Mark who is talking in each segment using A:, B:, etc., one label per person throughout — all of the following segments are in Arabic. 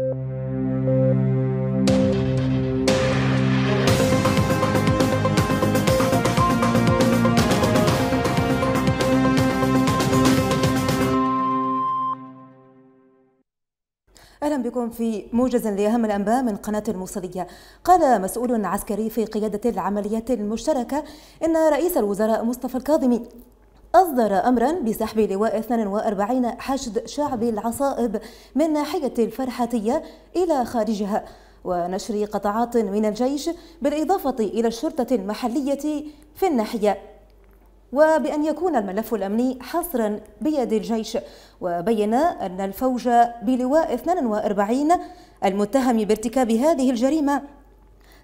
A: اهلا بكم في موجز لاهم الانباء من قناه الموصليه. قال مسؤول عسكري في قياده العمليات المشتركه ان رئيس الوزراء مصطفى الكاظمي أصدر أمرا بسحب لواء 42 حشد شعبي العصائب من ناحية الفرحاتية إلى خارجها ونشر قطعات من الجيش بالإضافة إلى الشرطة المحلية في الناحية وبأن يكون الملف الأمني حصرا بيد الجيش وبين أن الفوج بلواء 42 المتهم بارتكاب هذه الجريمة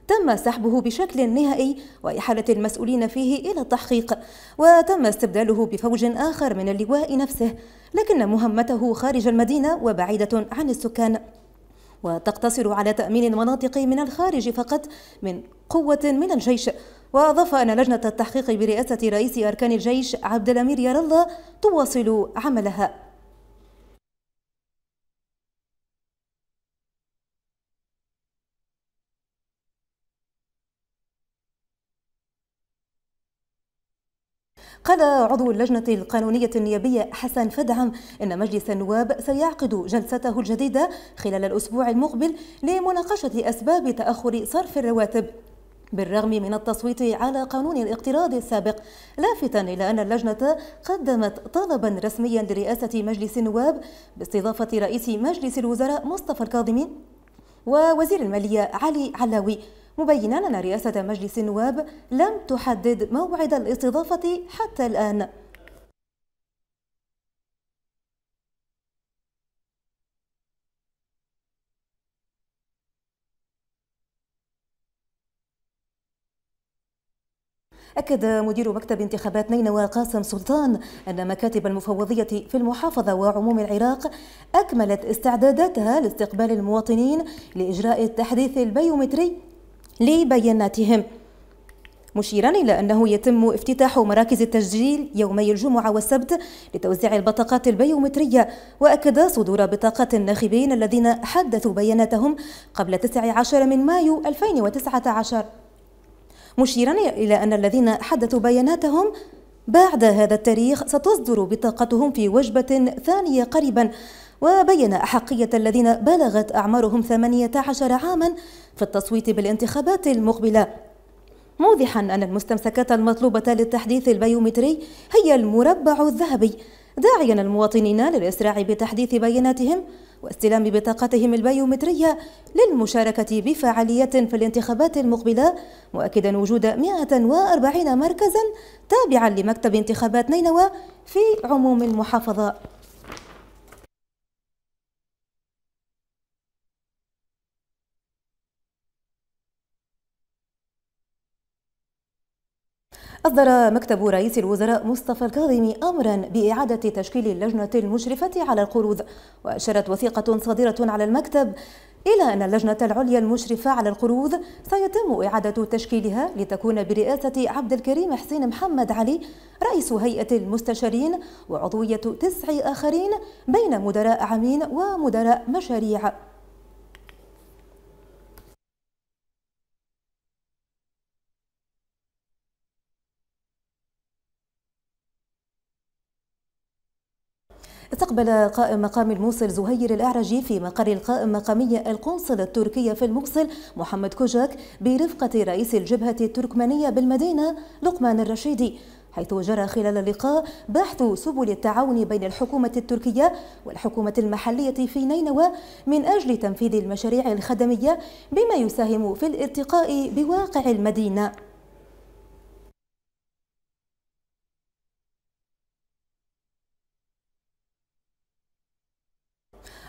A: تم سحبه بشكل نهائي وإحالة المسؤولين فيه إلى التحقيق وتم استبداله بفوج آخر من اللواء نفسه لكن مهمته خارج المدينة وبعيدة عن السكان وتقتصر على تأمين المناطق من الخارج فقط من قوة من الجيش وأضاف أن لجنة التحقيق برئاسة رئيس أركان الجيش عبد الأمير يار الله تواصل عملها قال عضو اللجنة القانونية النيابية حسن فدعم إن مجلس النواب سيعقد جلسته الجديدة خلال الأسبوع المقبل لمناقشة أسباب تأخر صرف الرواتب بالرغم من التصويت على قانون الاقتراض السابق لافتا إلى أن اللجنة قدمت طلبا رسميا لرئاسة مجلس النواب باستضافة رئيس مجلس الوزراء مصطفى الكاظمي ووزير المالية علي علاوي مبينا أن رئاسة مجلس النواب لم تحدد موعد الاستضافة حتى الآن أكد مدير مكتب انتخابات نينوى قاسم سلطان أن مكاتب المفوضية في المحافظة وعموم العراق أكملت استعداداتها لاستقبال المواطنين لإجراء التحديث البيومتري لبياناتهم مشيرا إلى أنه يتم افتتاح مراكز التسجيل يومي الجمعة والسبت لتوزيع البطاقات البيومترية وأكد صدور بطاقات الناخبين الذين حدثوا بياناتهم قبل 19 من مايو 2019 مشيرا إلى أن الذين حدثوا بياناتهم بعد هذا التاريخ ستصدر بطاقتهم في وجبة ثانية قريبا وبين أحقية الذين بلغت أعمارهم 18 عاما في التصويت بالانتخابات المقبلة موضحا أن المستمسكات المطلوبة للتحديث البيومتري هي المربع الذهبي داعيا المواطنين للإسراع بتحديث بياناتهم واستلام بطاقتهم البيومترية للمشاركة بفعاليات في الانتخابات المقبلة مؤكدا وجود 140 مركزا تابعا لمكتب انتخابات نينوى في عموم المحافظة أصدر مكتب رئيس الوزراء مصطفى الكاظمي أمرا بإعادة تشكيل اللجنة المشرفة على القروض وأشارت وثيقة صادرة على المكتب إلى أن اللجنة العليا المشرفة على القروض سيتم إعادة تشكيلها لتكون برئاسة عبد الكريم حسين محمد علي رئيس هيئة المستشارين وعضوية تسع آخرين بين مدراء عامين ومدراء مشاريع استقبل قائم مقام الموصل زهير الأعرجي في مقر القائم مقامية القنصل التركية في الموصل محمد كوجاك برفقة رئيس الجبهة التركمانية بالمدينة لقمان الرشيدي حيث جرى خلال اللقاء بحث سبل التعاون بين الحكومة التركية والحكومة المحلية في نينوى من أجل تنفيذ المشاريع الخدمية بما يساهم في الارتقاء بواقع المدينة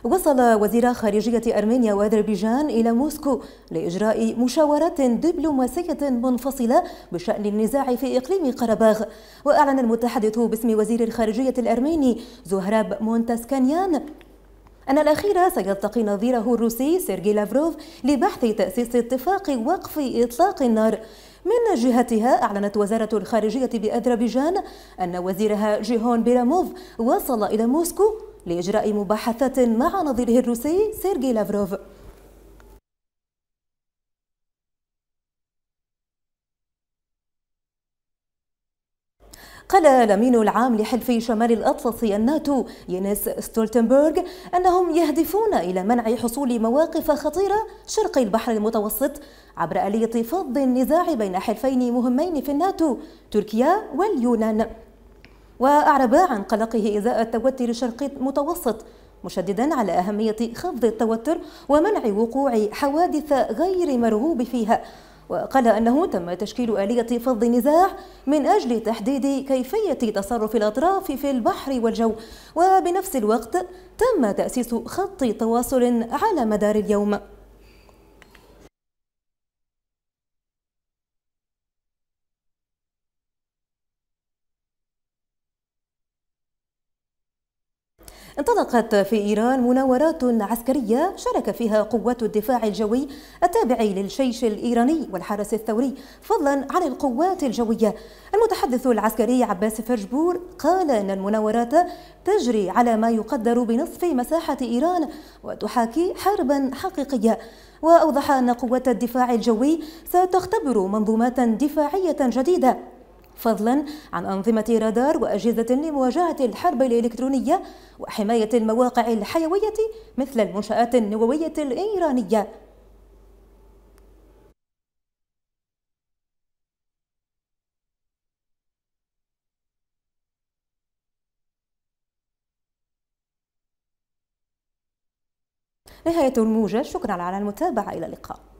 A: وصل وزير خارجية أرمينيا وأذربيجان إلى موسكو لإجراء مشاورات دبلوماسية منفصلة بشأن النزاع في إقليم قرباغ وأعلن المتحدث باسم وزير الخارجية الأرميني زهراب مونتاسكانيان أن الأخير سيلتقي نظيره الروسي سيرجي لافروف لبحث تأسيس اتفاق وقف إطلاق النار من جهتها أعلنت وزارة الخارجية بأذربيجان أن وزيرها جيهون بيراموف وصل إلى موسكو لإجراء مباحثات مع نظيره الروسي سيرجي لافروف قال الأمين العام لحلف شمال الأطلسي الناتو ينس ستولتنبرغ أنهم يهدفون إلى منع حصول مواقف خطيرة شرق البحر المتوسط عبر آلية فض النزاع بين حلفين مهمين في الناتو تركيا واليونان وأعرب عن قلقه إزاء التوتر الشرقي المتوسط مشددا على أهمية خفض التوتر ومنع وقوع حوادث غير مرغوب فيها وقال أنه تم تشكيل آلية فض نزاع من أجل تحديد كيفية تصرف الأطراف في البحر والجو وبنفس الوقت تم تأسيس خط تواصل على مدار اليوم انطلقت في إيران مناورات عسكرية شارك فيها قوات الدفاع الجوي التابع للجيش الإيراني والحرس الثوري فضلا عن القوات الجوية المتحدث العسكري عباس فرجبور قال أن المناورات تجري على ما يقدر بنصف مساحة إيران وتحاكي حربا حقيقية وأوضح أن قوات الدفاع الجوي ستختبر منظومات دفاعية جديدة فضلا عن أنظمة رادار وأجهزة لمواجهة الحرب الإلكترونية وحماية المواقع الحيوية مثل المنشآت النووية الإيرانية نهاية الموجه شكرا على المتابعة إلى اللقاء